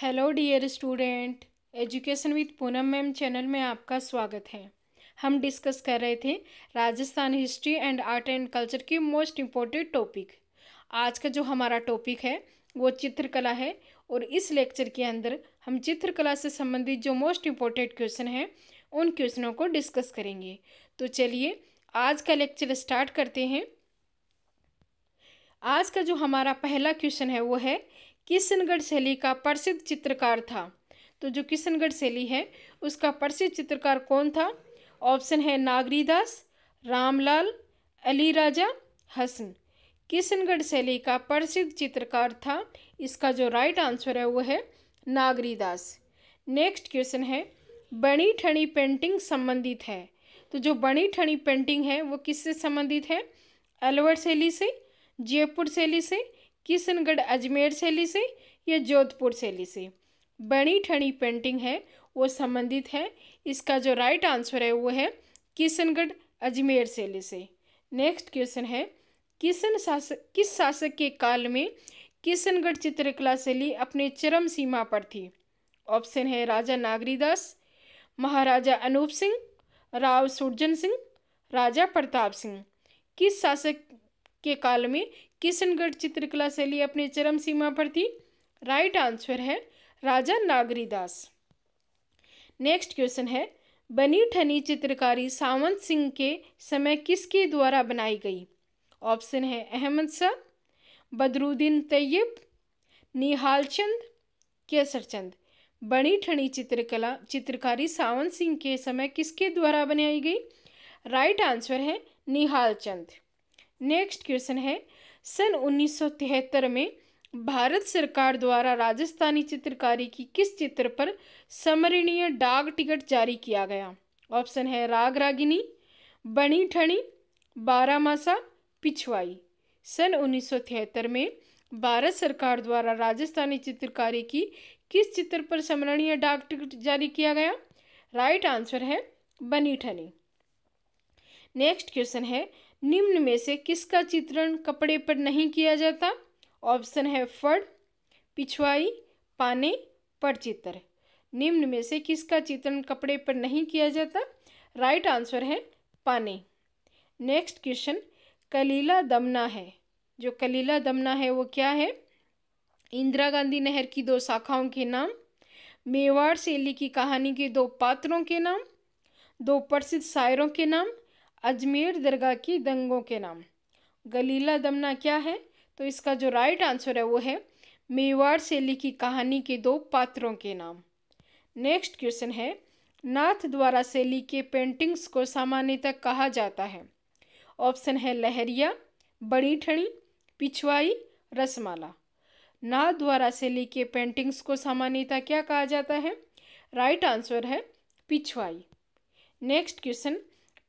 hello dear student education with Poonam ma'am channel में आपका स्वागत है हम डिस्कस कर रहे थे Rajasthan history and art and culture की मोस्ट इम्पोर्टेंट टॉपिक आज का जो हमारा टॉपिक है वो चित्रकला है और इस लेक्चर के अंदर हम चित्रकला से संबंधित जो मोस्ट इम्पोर्टेंट क्वेश्चन हैं उन क्वेश्चनों को डिस्कस करेंगे तो चलिए आज का लेक्चर स्टार्ट करते हैं आज का जो हमारा पहला क्वेश्चन है वो है किशनगढ़ शैली का प्रसिद्ध चित्रकार था तो जो किशनगढ़ शैली है उसका प्रसिद्ध चित्रकार कौन था ऑप्शन है नागरीदास रामलाल अली राजा हसन किशनगढ़ शैली का प्रसिद्ध चित्रकार था इसका जो राइट आंसर है वो है नागरीदास नेक्स्ट क्वेश्चन है बणी ठणी पेंटिंग संबंधित है तो जो बणी ठणी पेंटिंग है वो किससे संबंधित है अलवर शैली से जयपुर शैली से किशनगढ़ अजमेर शैली से या जोधपुर शैली से बनी ठनी पेंटिंग है वो संबंधित है इसका जो राइट आंसर है वो है किशनगढ़ अजमेर शैली से नेक्स्ट क्वेश्चन है किशन शासक किस शासक के काल में किशनगढ़ चित्रकला शैली अपने चरम सीमा पर थी ऑप्शन है राजा नागरीदास महाराजा अनूप सिंह राव सुरजन सिंह राजा प्रताप सिंह किस शासक के काल में किशनगढ़ चित्रकला शैली अपने चरम सीमा पर थी राइट आंसर है राजा नागरीदास नेक्स्ट क्वेश्चन है बनी ठनी चित्रकारी सावंत सिंह के समय किसके द्वारा बनाई गई ऑप्शन है अहमद शाह बदरुद्दीन तैयब निहाल चंद केसर चंद बनी ठनी चित्रकला चित्रकारी सावंत सिंह के समय किसके द्वारा बनाई गई राइट आंसर है निहाल चंद नेक्स्ट क्वेश्चन है सन 1973 में भारत सरकार द्वारा राजस्थानी चित्रकारी की किस चित्र पर समरणीय डाक टिकट जारी किया गया ऑप्शन है राग रागिनी बनी ठणी बारामासा पिछवाई सन 1973 में भारत सरकार द्वारा राजस्थानी चित्रकारी की किस चित्र पर समरणीय डाक टिकट जारी किया गया राइट आंसर है बनी ठनी नेक्स्ट क्वेश्चन है निम्न में से किसका चित्रण कपड़े पर नहीं किया जाता ऑप्शन है फड़ पिछवाई पाने पर चित्र निम्न में से किसका चित्रण कपड़े पर नहीं किया जाता राइट आंसर है पाने नेक्स्ट क्वेश्चन कलीला दमना है जो कलीला दमना है वो क्या है इंदिरा गांधी नहर की दो शाखाओं के नाम मेवाड़ शैली की कहानी के दो पात्रों के नाम दो प्रसिद्ध शायरों के नाम अजमेर दरगाह की दंगों के नाम गलीला दमना क्या है तो इसका जो राइट आंसर है वो है मेवाड़ शैली की कहानी के दो पात्रों के नाम नेक्स्ट क्वेश्चन है नाथ द्वारा शैली के पेंटिंग्स को सामान्यतः कहा जाता है ऑप्शन है लहरिया बड़ी ठणी पिछवाई रसमाला नाथ द्वारा शैली के पेंटिंग्स को सामान्यतः क्या कहा जाता है राइट right आंसर है पिछवाई नेक्स्ट क्वेश्चन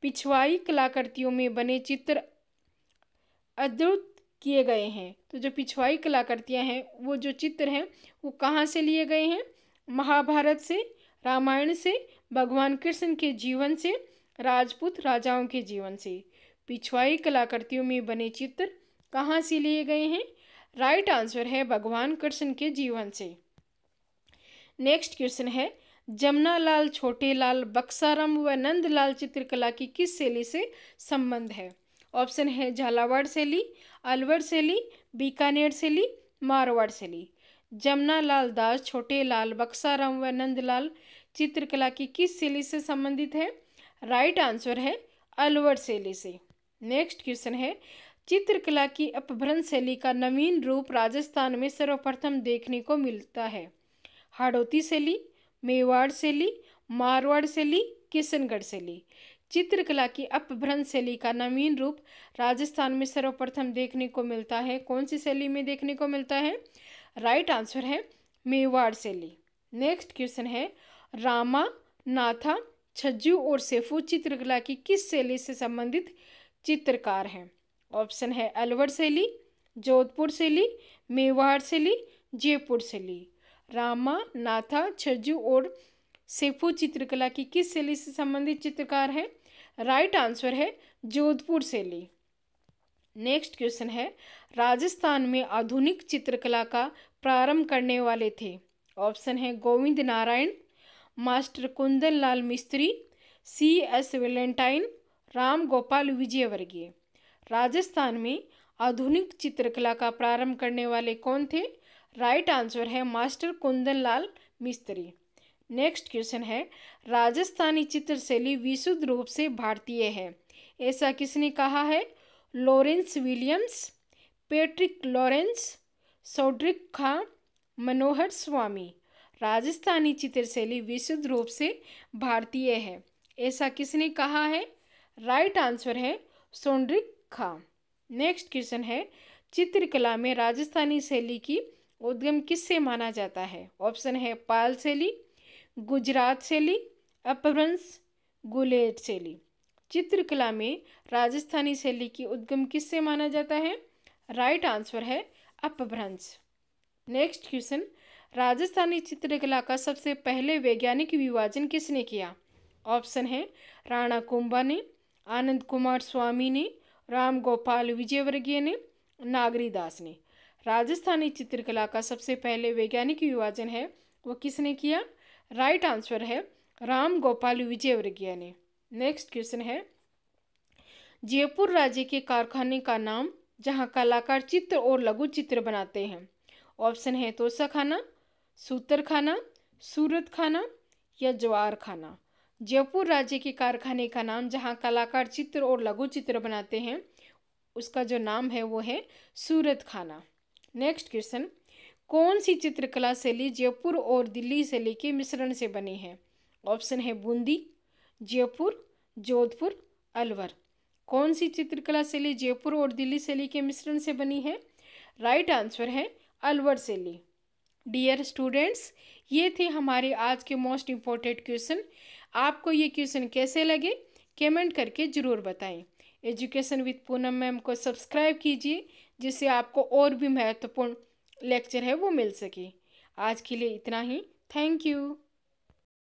पिछवाई कलाकृतियों में बने चित्र अद्भुत किए गए हैं तो जो पिछवाई कलाकृतियाँ हैं वो जो चित्र हैं वो कहाँ से लिए गए हैं महाभारत से रामायण से भगवान कृष्ण के जीवन से राजपूत राजाओं के जीवन से पिछवाई कलाकृतियों में बने चित्र कहाँ से लिए गए हैं राइट आंसर है भगवान कृष्ण के जीवन से नेक्स्ट क्वेश्चन है जमुनालाल छोटेलाल बक्साराम व नंदलाल चित्रकला की किस शैली से संबंध है ऑप्शन है झालावाड़ शैली अलवर शैली बीकानेर शैली मारवाड़ शैली जमुनालाल दास छोटेलाल बक्साराम व नंदलाल चित्रकला की किस शैली से संबंधित है राइट आंसर है अलवर शैली से नेक्स्ट क्वेश्चन है चित्रकला की अपभ्रंश शैली का नवीन रूप राजस्थान में सर्वप्रथम देखने को मिलता है हाड़ोती शैली मेवाड़ शैली मारवाड़ शैली किशनगढ़ शैली चित्रकला की अपभ्रंश शैली का नवीन रूप राजस्थान में सर्वप्रथम देखने को मिलता है कौन सी शैली में देखने को मिलता है राइट आंसर है मेवाड़ शैली नेक्स्ट क्वेश्चन है रामा नाथा छज्जू और सेफू चित्रकला की किस शैली से संबंधित चित्रकार हैं ऑप्शन है अलवर शैली जोधपुर शैली मेवाड़ शैली जयपुर शैली रामा नाथा छज्जू और सेफू चित्रकला की किस शैली से संबंधित चित्रकार हैं राइट आंसर है जोधपुर शैली नेक्स्ट क्वेश्चन है राजस्थान में आधुनिक चित्रकला का प्रारंभ करने वाले थे ऑप्शन है Govind Narayan master Kundan Lal Mistry C S Valentine Ram Gopal Vijayvargiya Rajasthan में आधुनिक चित्रकला का प्रारंभ करने वाले कौन थे राइट right आंसर है master Kundan Lal Mistry next question है राजस्थानी चित्रशैली विशुद्ध रूप से भारतीय है ऐसा किसने कहा है लॉरेंस विलियम्स पेट्रिक लॉरेंस सौड्रिक खां मनोहर स्वामी राजस्थानी चित्रशैली विशुद्ध रूप से भारतीय है ऐसा किसने कहा है राइट आंसर है सौंड्रिक खां नेक्स्ट क्वेश्चन है चित्रकला में राजस्थानी शैली की उद्गम किससे माना जाता है ऑप्शन है पाल शैली गुजरात शैली अपभ्रंश गुलेट शैली चित्रकला में राजस्थानी शैली की उद्गम किससे माना जाता है राइट आंसर है अपभ्रंश नेक्स्ट क्वेश्चन राजस्थानी चित्रकला का सबसे पहले वैज्ञानिक विभाजन किसने किया ऑप्शन है राणा कुंभा ने आनंद कुमार स्वामी ने राम गोपाल विजयवर्गीय ने नागरी दास ने राजस्थानी चित्रकला का सबसे पहले वैज्ञानिक विभाजन है वो किसने किया राइट आंसर है राम गोपाल विजयवर्गीय ने नेक्स्ट क्वेश्चन है जयपुर राज्य के कारखाने का नाम जहाँ कलाकार चित्र और लघु चित्र बनाते हैं ऑप्शन है तोसा खाना सूतर खाना सूरत खाना या जवार खाना जयपुर राज्य के कारखाने का नाम जहाँ कलाकार चित्र और लघु चित्र बनाते हैं उसका जो नाम है वो है सूरत खाना नेक्स्ट क्वेश्चन कौन सी चित्रकला शैली जयपुर और दिल्ली शैली के मिश्रण से बनी है ऑप्शन है बूंदी जयपुर जोधपुर अलवर कौन सी चित्रकला शैली जयपुर और दिल्ली शैली के मिश्रण से बनी है राइट right आंसर है अलवर शैली डियर स्टूडेंट्स ये थे हमारे आज के मोस्ट इम्पोर्टेंट क्वेश्चन आपको ये क्वेश्चन कैसे लगे कमेंट करके ज़रूर बताएं एजुकेशन विद पूनम मैम को सब्सक्राइब कीजिए जिससे आपको और भी महत्वपूर्ण लेक्चर है वो मिल सके आज के लिए इतना ही थैंक यू